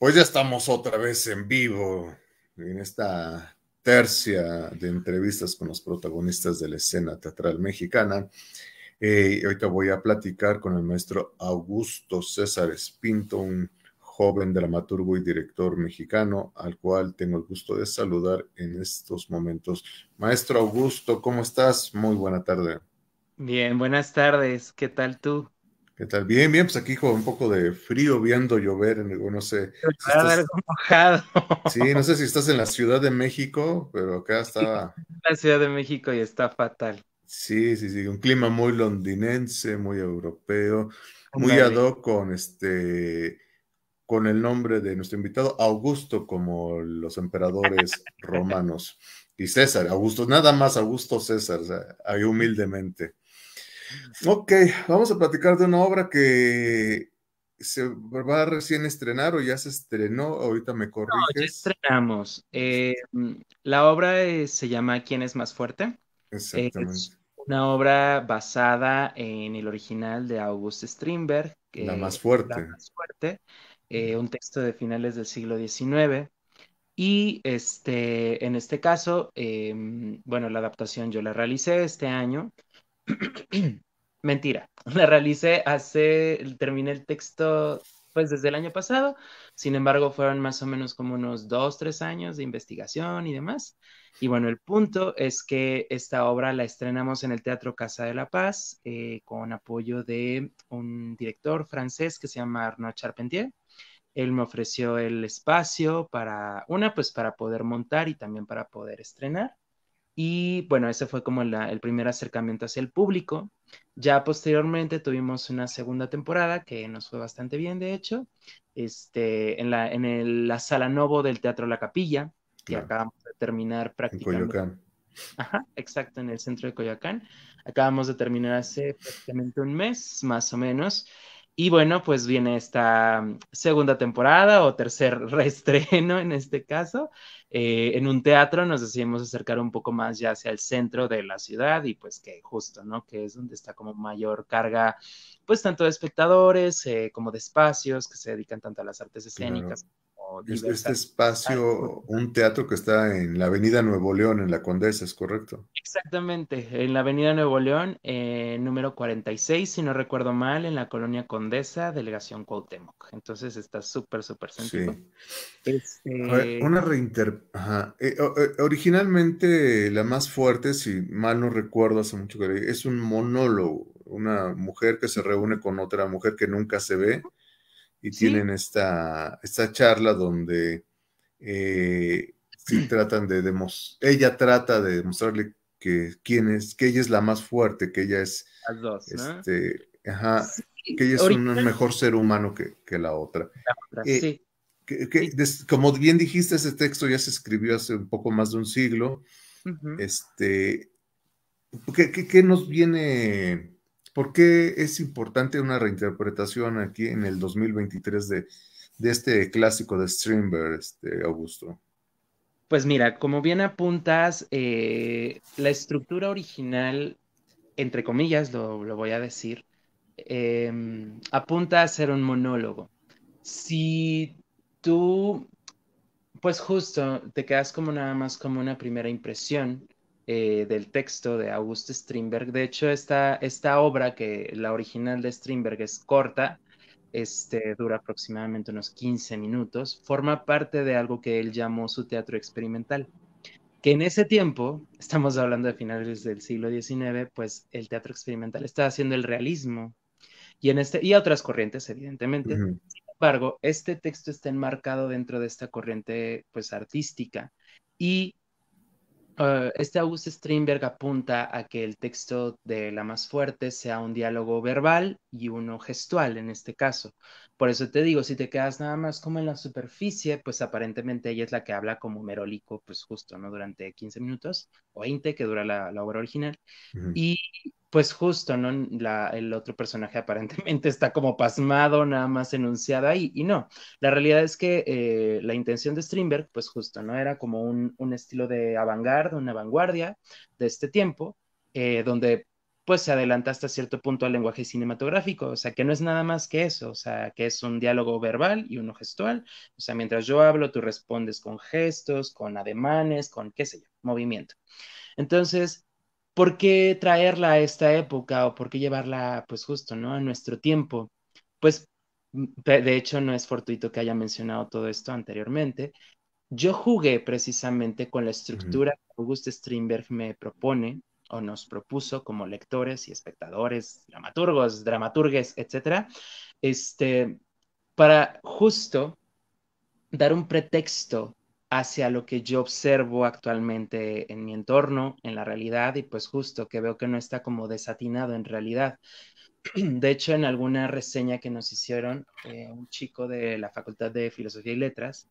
Pues ya estamos otra vez en vivo en esta tercia de entrevistas con los protagonistas de la escena teatral mexicana. Eh, ahorita voy a platicar con el maestro Augusto César Espinto, un joven dramaturgo y director mexicano, al cual tengo el gusto de saludar en estos momentos. Maestro Augusto, ¿cómo estás? Muy buena tarde. Bien, buenas tardes. ¿Qué tal tú? ¿Qué tal? Bien, bien, pues aquí con un poco de frío viendo llover, no sé. Si mojado. Sí, no sé si estás en la Ciudad de México, pero acá está... La Ciudad de México y está fatal. Sí, sí, sí, un clima muy londinense, muy europeo, muy ado con este con el nombre de nuestro invitado, Augusto, como los emperadores romanos. Y César, Augusto, nada más Augusto César, ahí humildemente. Ok, vamos a platicar de una obra que se va a recién estrenar o ya se estrenó, ahorita me corriges. estrenamos. Eh, la obra eh, se llama ¿Quién es más fuerte? Exactamente. una obra basada en el original de August Strindberg. que la más fuerte. La más fuerte, eh, un texto de finales del siglo XIX. Y este, en este caso, em, bueno, la adaptación yo la realicé este año. Mentira, la realicé hace, terminé el texto pues desde el año pasado, sin embargo fueron más o menos como unos dos, tres años de investigación y demás. Y bueno, el punto es que esta obra la estrenamos en el Teatro Casa de la Paz eh, con apoyo de un director francés que se llama Arnaud Charpentier. Él me ofreció el espacio para, una, pues para poder montar y también para poder estrenar. Y bueno, ese fue como el primer acercamiento hacia el público. Ya posteriormente tuvimos una segunda temporada que nos fue bastante bien, de hecho, este, en, la, en la sala Novo del Teatro La Capilla, que acabamos de terminar prácticamente. En Ajá, exacto, en el centro de Coyoacán. Acabamos de terminar hace prácticamente un mes, más o menos. Y bueno, pues viene esta mm, segunda temporada o tercer reestreno en este caso. Eh, en un teatro nos decidimos acercar un poco más ya hacia el centro de la ciudad y pues que justo, ¿no? Que es donde está como mayor carga, pues tanto de espectadores eh, como de espacios que se dedican tanto a las artes escénicas, este espacio, un teatro que está en la Avenida Nuevo León, en la Condesa, ¿es correcto? Exactamente, en la Avenida Nuevo León, eh, número 46, si no recuerdo mal, en la colonia Condesa, delegación Cuauhtémoc. Entonces está súper, súper sencillo. Sí. Este, una reinter... Eh, eh, originalmente la más fuerte, si mal no recuerdo, hace mucho que es un monólogo, una mujer que se reúne con otra mujer que nunca se ve y tienen esta, charla donde eh, sí tratan de demos ella trata de demostrarle que quién es, que ella es la más fuerte, que ella es este, ajá, que ella es un mejor ser humano que, la otra. Eh, como bien dijiste, ese texto ya se escribió hace un poco más de un siglo. Este, ¿qué, nos viene ¿Por qué es importante una reinterpretación aquí en el 2023 de, este clásico de Strindberg, este, Augusto? Pues mira, como bien apuntas, eh, la estructura original, entre comillas, lo, voy a decir, em, apunta a ser un monólogo. Si tú, pues justo, te quedas como nada más como una primera impresión eh, del texto de August Strindberg. De hecho, esta, esta obra, que la original de Strindberg es corta, este, dura aproximadamente unos 15 minutos, forma parte de algo que él llamó su teatro experimental. Que en ese tiempo, estamos hablando de finales del siglo XIX, pues el teatro experimental estaba haciendo el realismo y, en este, y otras corrientes, evidentemente. Sin embargo, este texto está enmarcado dentro de esta corriente pues artística y eh, este August Strindberg apunta a que el texto de La más fuerte sea un diálogo verbal y uno gestual en este caso. Por eso te digo, si te quedas nada más como en la superficie, pues aparentemente ella es la que habla como merólico, pues justo, ¿no? Durante 15 minutos o 20 que dura la, obra original. Y pues justo, ¿no? el otro personaje aparentemente está como pasmado, nada más enunciado ahí, y no. La realidad es que eh, la intención de Strindberg, pues justo, ¿no? Era como un, estilo de avanguardia, una vanguardia de este tiempo, eh, donde pues se adelanta hasta cierto punto al lenguaje cinematográfico, o sea, que no es nada más que eso, o sea, que es un diálogo verbal y uno gestual, o sea, mientras yo hablo, tú respondes con gestos, con ademanes, con qué sé yo, movimiento. Entonces, ¿por qué traerla a esta época o por qué llevarla, pues justo, ¿no? A nuestro tiempo. Pues, mm, de hecho, no es fortuito que haya mencionado todo esto anteriormente. Yo jugué precisamente con la estructura que August Strindberg me propone o nos propuso como lectores y espectadores, dramaturgos, dramaturgues, etcétera, este, para justo dar un pretexto hacia lo que yo observo actualmente en mi entorno, en la realidad, y pues justo que veo que no está como desatinado en realidad. De hecho, en alguna reseña que nos hicieron, eh, un chico de la Facultad de Filosofía y Letras,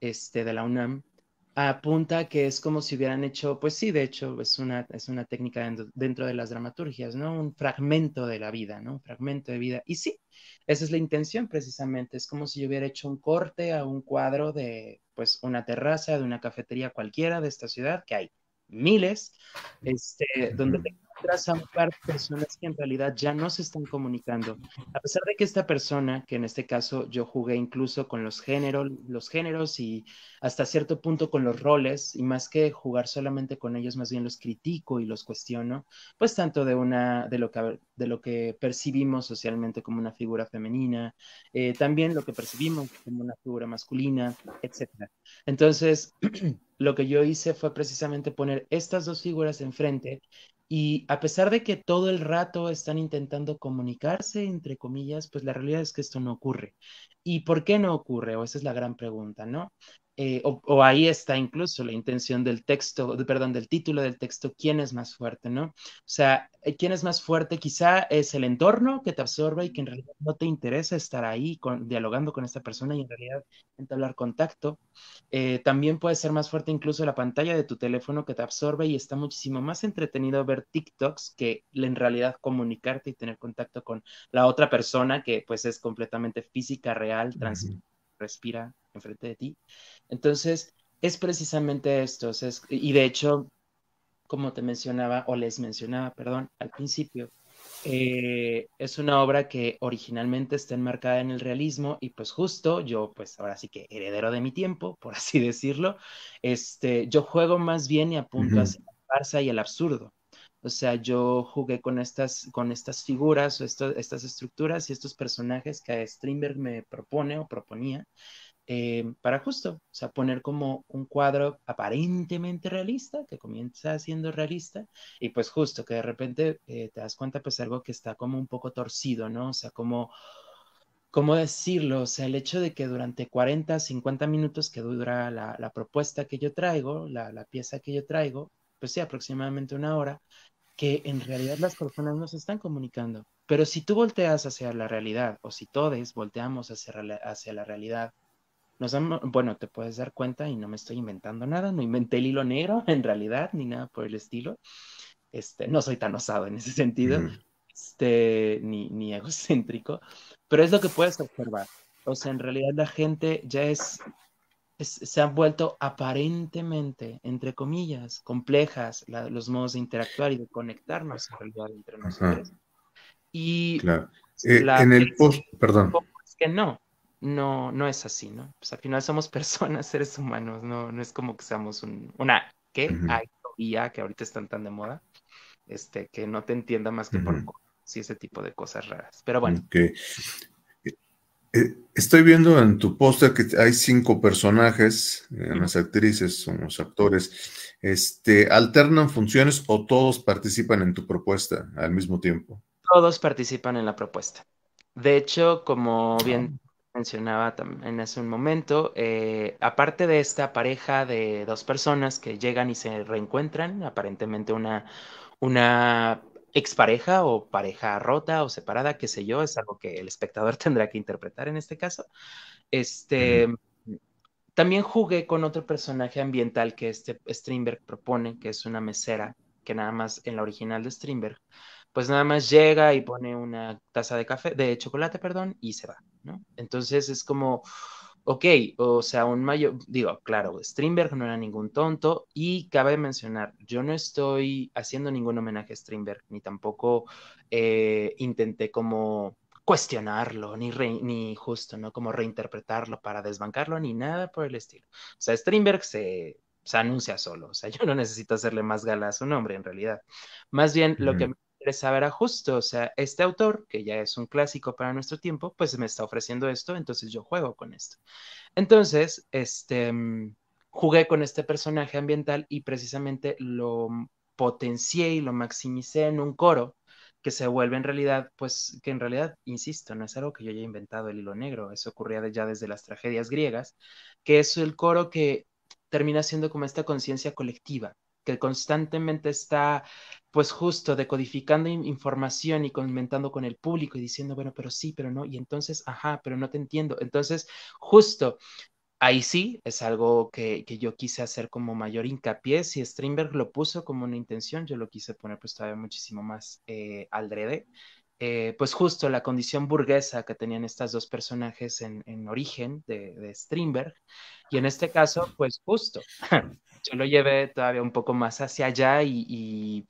este, de la UNAM, apunta que es como si hubieran hecho, pues sí, de hecho, es una, es una técnica dentro, de las dramaturgias, ¿no? Un fragmento de la vida, ¿no? Un fragmento de vida. Y sí, esa es la intención precisamente, es como si yo hubiera hecho un corte a un cuadro de, pues, una terraza, de una cafetería cualquiera de esta ciudad, que hay miles, este, donde tengo encuentras a un personas que en realidad ya no se están comunicando. A pesar de que esta persona, que en este caso yo jugué incluso con los géneros, los géneros y hasta cierto punto con los roles, y más que jugar solamente con ellos, más bien los critico y los cuestiono, pues tanto de una, de lo que, de lo que percibimos socialmente como una figura femenina, eh, también lo que percibimos como una figura masculina, etcétera. Entonces, lo que yo hice fue precisamente poner estas dos figuras enfrente y a pesar de que todo el rato están intentando comunicarse, entre comillas, pues la realidad es que esto no ocurre. ¿Y por qué no ocurre? O esa es la gran pregunta, ¿no? Eh, o, o, ahí está incluso la intención del texto, perdón, del título del texto, ¿quién es más fuerte, no? O sea, eh, quién es más fuerte quizá es el entorno que te absorbe y que en realidad no te interesa estar ahí dialogando con esta persona y en realidad entablar contacto. Eh, también puede ser más fuerte incluso la pantalla de tu teléfono que te absorbe y está muchísimo más entretenido ver TikToks que en realidad comunicarte y tener contacto con la otra persona que pues es completamente física, real, trans respira enfrente de ti. Entonces, es precisamente esto, es, y de hecho como te mencionaba, o les mencionaba, perdón, al principio, eh, es una obra que originalmente está enmarcada en el realismo y pues justo yo, pues ahora sí que heredero de mi tiempo, por así decirlo, este, yo juego más bien y apunto hacia la farsa y el absurdo. O sea, yo jugué con estas, con estas figuras o estas estructuras y estos personajes que Strindberg me propone o proponía. Eh, para justo, o sea, poner como un cuadro aparentemente realista, que comienza siendo realista, y pues justo que de repente eh, te das cuenta pues algo que está como un poco torcido, ¿no? O sea, como, ¿cómo decirlo? O sea, el hecho de que durante 40, 50 minutos que dura la, propuesta que yo traigo, la, pieza que yo traigo, pues sí, aproximadamente una hora, que en realidad las personas no están comunicando. Pero si tú volteas hacia la realidad, o si todos volteamos hacia, hacia la realidad, bueno, te puedes dar cuenta y no me estoy inventando nada, no inventé el hilo negro en realidad, ni nada por el estilo. Este, no soy tan osado en ese sentido, este, ni, egocéntrico, pero es lo que puedes observar. O sea, en realidad la gente ya es, se han vuelto aparentemente, entre comillas, complejas los modos de interactuar y de conectarnos en realidad entre nosotros. Y eh, en el post, perdón. Es que no, no, no es así, ¿no? Pues al final somos personas, seres humanos, no, no es como que seamos un, una, ¿qué? Uh -huh. IA que ahorita están tan de moda, este, que no te entienda más que por sí, ese tipo de cosas raras. Pero bueno. que eh, eh, estoy viendo en tu póster que hay cinco personajes, eh, unas actrices, unos los actores. Este, ¿Alternan funciones o todos participan en tu propuesta al mismo tiempo? Todos participan en la propuesta. De hecho, como bien ah mencionaba en hace un momento, eh, aparte de esta pareja de dos personas que llegan y se reencuentran, aparentemente una, una expareja o pareja rota o separada, qué sé yo, es algo que el espectador tendrá que interpretar en este caso. Este, También jugué con otro personaje ambiental que este Strindberg propone, que es una mesera, que nada más en la original de Strindberg, pues nada más llega y pone una taza de café, de chocolate, perdón, y se va. Entonces es como, ok, o sea, un mayor, digo, claro, Strindberg no era ningún tonto y cabe mencionar, yo no estoy haciendo ningún homenaje a Strindberg, ni tampoco eh, intenté como cuestionarlo, ni, ni justo, ¿no? Como reinterpretarlo para desbancarlo, ni nada por el estilo. O sea, Strindberg se, se anuncia solo, o sea, yo no necesito hacerle más gala a su nombre en realidad. Más bien, lo que me saber a justo, o sea, este autor, que ya es un clásico para nuestro tiempo, pues me está ofreciendo esto, entonces yo juego con esto. Entonces, este, mm, jugué con este personaje ambiental y precisamente lo potencié y lo maximicé en un coro que se vuelve en realidad, pues que en realidad, insisto, no es algo que yo haya inventado el hilo negro, eso ocurría ya desde las tragedias griegas, que es el coro que termina siendo como esta conciencia colectiva, que constantemente está pues justo decodificando información y comentando con el público y diciendo, bueno, pero sí, pero no, y entonces, ajá, pero no te entiendo. Entonces, justo ahí sí es algo que, yo quise hacer como mayor hincapié. Si Strindberg lo puso como una intención, yo lo quise poner pues todavía muchísimo más eh, al eh, pues justo la condición burguesa que tenían estas dos personajes en, origen de, Strindberg. Y en este caso, pues justo, yo lo llevé todavía un poco más hacia allá y,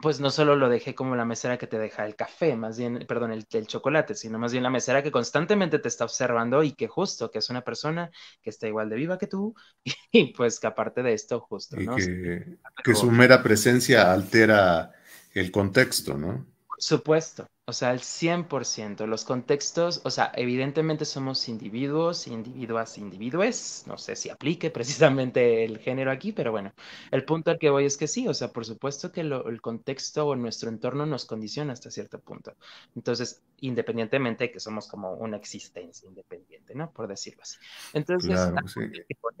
pues no solo lo dejé como la mesera que te deja el café, más bien, perdón, el, chocolate, sino más bien la mesera que constantemente te está observando y que justo, que es una persona que está igual de viva que tú y, pues que aparte de esto justo, ¿no? Que, que, su mera presencia altera el contexto, ¿no? supuesto. O sea, al 100%. Los contextos, o sea, evidentemente somos individuos, individuas, individues. No sé si aplique precisamente el género aquí, pero bueno, el punto al que voy es que sí, o sea, por supuesto que el contexto o nuestro entorno nos condiciona hasta cierto punto. Entonces, independientemente de que somos como una existencia independiente, ¿no? Por decirlo así. Entonces,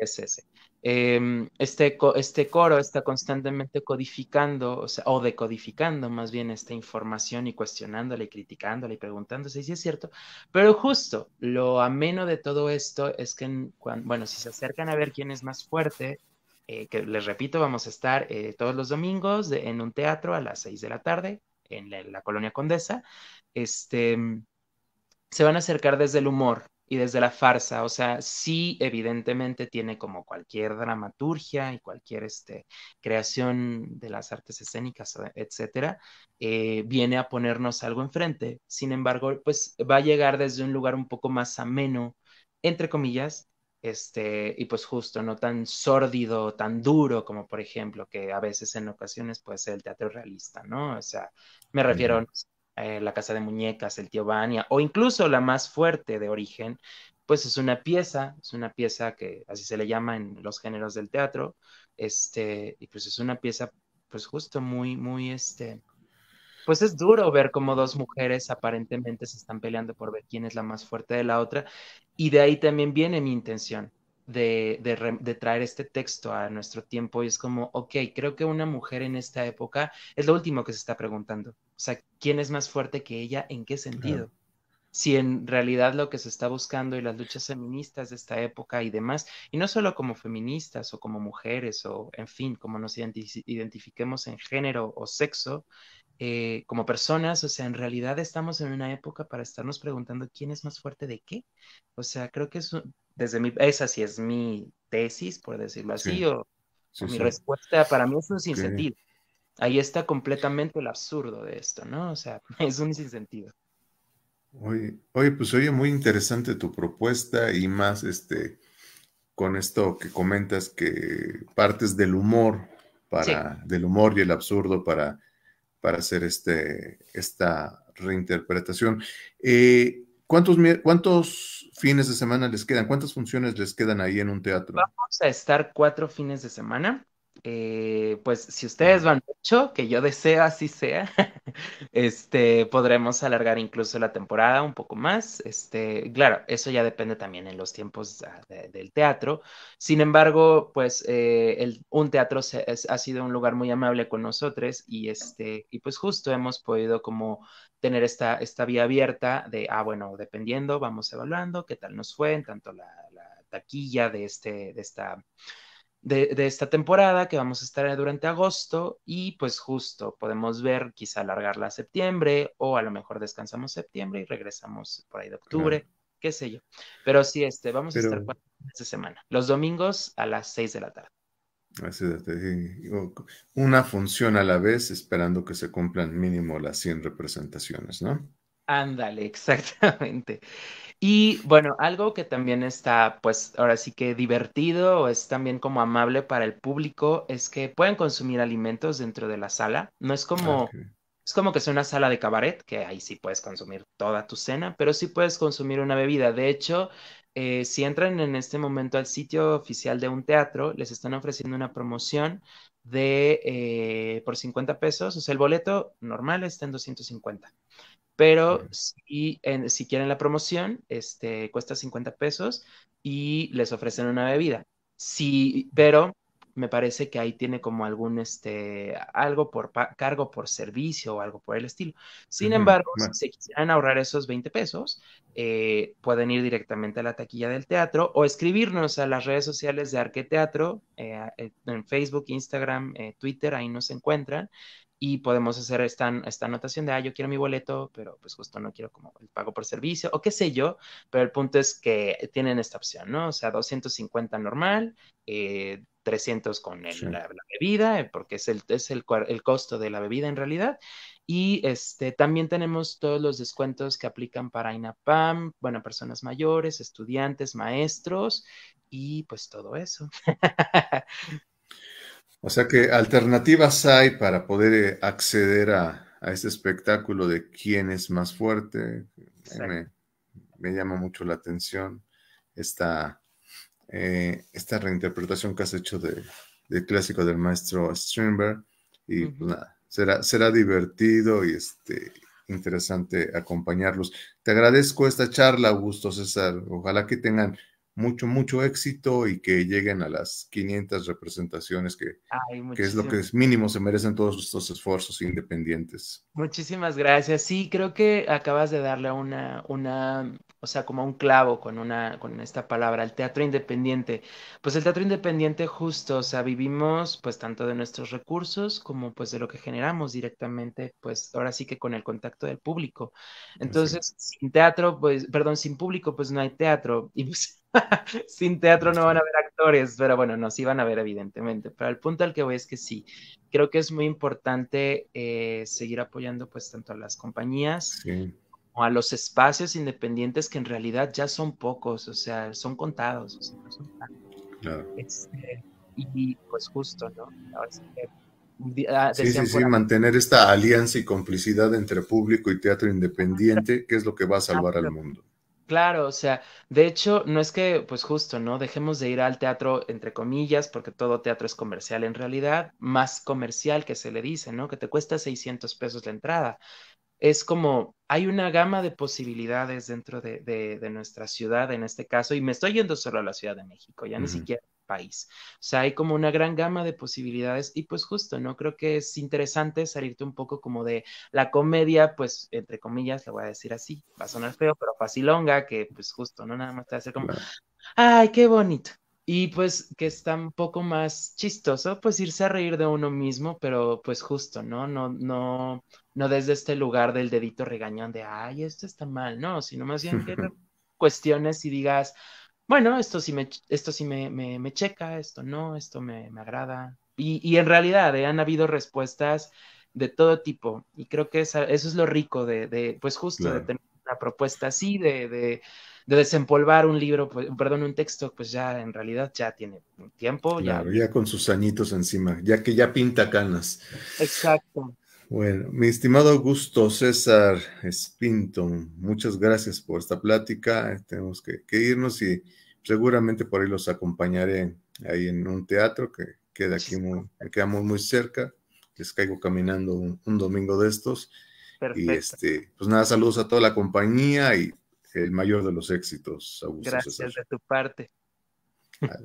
es ese. Em, este, este coro está constantemente codificando, o decodificando más bien esta información y cuestionando y criticándole y preguntándose, si es cierto, pero justo lo ameno de todo esto es que, cuando, bueno, si se acercan a ver quién es más fuerte, eh, que les repito, vamos a estar eh, todos los domingos en un teatro a las seis de la tarde en la, en la, colonia Condesa, este, se van a acercar desde el humor, y desde la farsa. O sea, sí, evidentemente tiene como cualquier dramaturgia y cualquier este, creación de las artes escénicas, e, etcétera, eh, viene a ponernos algo enfrente. Sin embargo, pues va a llegar desde un lugar un poco más ameno, entre comillas, este, y pues justo, no tan sórdido, tan duro como por ejemplo que a veces en ocasiones puede ser el teatro realista, ¿no? O sea, me refiero, a... Eh, la Casa de Muñecas, El Tío Vania, o incluso la más fuerte de origen, pues es una pieza, es una pieza que así se le llama en los géneros del teatro, este, y pues es una pieza, pues justo muy, muy, este, pues es duro ver cómo dos mujeres aparentemente se están peleando por ver quién es la más fuerte de la otra, y de ahí también viene mi intención, de, traer este texto a nuestro tiempo y es como, ok, creo que una mujer en esta época es lo último que se está preguntando. O sea, ¿quién es más fuerte que ella? ¿En qué sentido? Si en realidad lo que se está buscando y las luchas feministas de esta época y demás, y no solo como feministas o como mujeres o en fin, como nos identifiquemos en género o sexo, eh, como personas, o sea, en realidad estamos en una época para estarnos preguntando quién es más fuerte de qué. O sea, creo que es, desde mi, esa sí es mi tesis, por decirlo así, o, mi respuesta, para mí es un sinsentido. Ahí está completamente el absurdo de esto, ¿no? O sea, es un sinsentido. Oye, oye, pues oye, muy interesante tu propuesta y más este con esto que comentas que partes del humor para del humor y el absurdo para para hacer este esta reinterpretación. Eh, ¿Cuántos, ¿Cuántos fines de semana les quedan? ¿Cuántas funciones les quedan ahí en un teatro? Vamos a estar cuatro fines de semana. Eh, pues si ustedes van mucho, que yo deseo así sea, este, podremos alargar incluso la temporada un poco más. Este, claro, eso ya depende también en los tiempos del teatro. Sin embargo, pues eh, el, un teatro ha sido un lugar muy amable con nosotros y, este, y pues justo hemos podido como tener esta, esta vía abierta de, ah, bueno, dependiendo, vamos evaluando qué tal nos fue en tanto la, taquilla de, este, de esta de, esta temporada que vamos a estar durante agosto y pues justo podemos ver quizá alargarla a septiembre o a lo mejor descansamos septiembre y regresamos por ahí de octubre, qué sé yo. Pero sí, este, vamos a estar cuatro esta semana, los domingos a las seis de la tarde. Una función a la vez, esperando que se cumplan mínimo las 100 representaciones, ¿no? Ándale, exactamente. Y bueno, algo que también está, pues ahora sí que divertido es también como amable para el público es que pueden consumir alimentos dentro de la sala. No es ah, como, es como que sea una sala de cabaret, que ahí sí puedes consumir toda tu cena, pero sí puedes consumir una bebida. De hecho, eh, si entran en este momento al sitio oficial de un teatro, les están ofreciendo una promoción de eh, por 50 pesos, o sea, el boleto normal está en 250. Pero si, quieren la promoción, este, cuesta 50 pesos y les ofrecen una bebida. Sí, pero me parece que ahí tiene como algún, este, algo por cargo por servicio o algo por el estilo. Sin embargo, si se ahorrar esos 20 pesos, eh, pueden ir directamente a la taquilla del teatro o escribirnos a las redes sociales de Arqueteatro, Teatro, eh, en Facebook, Instagram, eh, Twitter, ahí nos encuentran y podemos hacer esta, anotación de, ah, yo quiero mi boleto, pero pues justo no quiero como el pago por servicio o qué sé yo, pero el punto es que tienen esta opción, ¿no? O sea, 250 normal, 300 eh, con la, bebida, eh, porque es, el, es el, el, costo de la bebida en realidad. Y este, también tenemos todos los descuentos que aplican para INAPAM, bueno, personas mayores, estudiantes, maestros y pues todo eso. O sea que alternativas hay para poder eh, acceder a, este espectáculo de quién es más fuerte. Me, llama mucho la atención esta, eh, esta reinterpretación que has hecho del clásico del maestro Strindberg. Y pues, será, será divertido y este, interesante acompañarlos. Te agradezco esta charla, Augusto César. Ojalá que tengan mucho, mucho éxito y que lleguen a las 500 representaciones, que, es lo que es mínimo, se merecen todos estos esfuerzos independientes. Muchísimas gracias. Sí, creo que acabas de darle una, una o sea, como un clavo con, una, con esta palabra, el teatro independiente. Pues el teatro independiente justo, o sea, vivimos pues tanto de nuestros recursos como pues de lo que generamos directamente, pues ahora sí que con el contacto del público. Entonces, sin teatro, pues, perdón, sin público, pues no hay teatro. Y pues, sin teatro no van a haber actores, pero bueno, no, sí van a haber evidentemente. Pero el punto al que voy es que sí, creo que es muy importante eh, seguir apoyando pues tanto a las compañías. Sí a los espacios independientes que en realidad ya son pocos, o sea, son contados. O sea, son claro. Este, y pues justo, ¿no? Ah, sí sí, sí, sí, mantener esta alianza y complicidad entre público y teatro independiente, que es lo que va a salvar al mundo. Claro, o sea, de hecho, no es que, pues justo, ¿no? Dejemos de ir al teatro, entre comillas, porque todo teatro es comercial en realidad, más comercial que se le dice, ¿no? Que te cuesta 600 pesos la entrada es como hay una gama de posibilidades dentro de, de, nuestra ciudad, en este caso, y me estoy yendo solo a la Ciudad de México, ya ni siquiera país. O sea, hay como una gran gama de posibilidades y pues justo, ¿no? Creo que es interesante salirte un poco como de la comedia, pues, entre comillas, le voy a decir así, va a sonar feo, pero facilonga, que pues justo, ¿no? Nada más te va a hacer como, ay, qué bonito. Y pues que es un poco más chistoso, pues irse a reír de uno mismo, pero pues justo, ¿no? No, no, no desde este lugar del dedito regañón de, ay, esto está mal, no, sino más bien que cuestiones y digas, bueno, esto sí me, esto sí me, me, checa, esto no, esto me, me agrada. Y, y, en realidad ¿eh? han habido respuestas de todo tipo y creo que esa, eso es lo rico de, de pues justo de tener una propuesta así, de, de de desempolvar un libro, pues, perdón, un texto, pues ya en realidad ya tiene tiempo. Claro, ya, con sus añitos encima, ya que ya pinta canas. Exacto. Bueno, mi estimado Augusto César Spinton, muchas gracias por esta plática. Tenemos que, irnos y seguramente por ahí los acompañaré ahí en un teatro que queda aquí muy, quedamos muy cerca. Les caigo caminando un, domingo de estos. Perfecto. Y este, pues nada, saludos a toda la compañía y el mayor de los éxitos, Augusto Gracias de tu parte.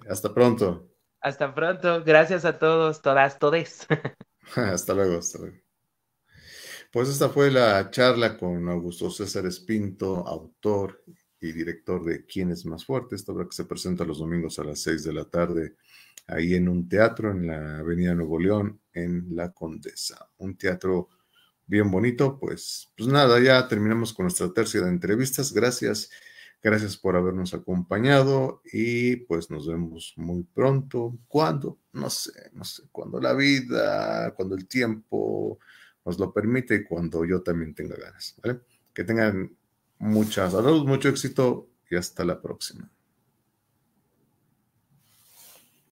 Hasta pronto. Hasta pronto. Gracias a todos, todas, todes. hasta luego, hasta luego. Pues esta fue la charla con Augusto César Espinto, autor y director de ¿Quién es más fuerte? Esta obra que se presenta los domingos a las 6 de la tarde ahí en un teatro en la Avenida Nuevo León, en La Condesa. Un teatro bien bonito. Pues, pues nada, ya terminamos con nuestra tercera de entrevistas. Gracias. Gracias por habernos acompañado y pues nos vemos muy pronto. ¿Cuándo? No sé, no sé. Cuando la vida, cuando el tiempo nos lo permite y cuando yo también tenga ganas. ¿vale? Que tengan muchas salud, mucho éxito y hasta la próxima.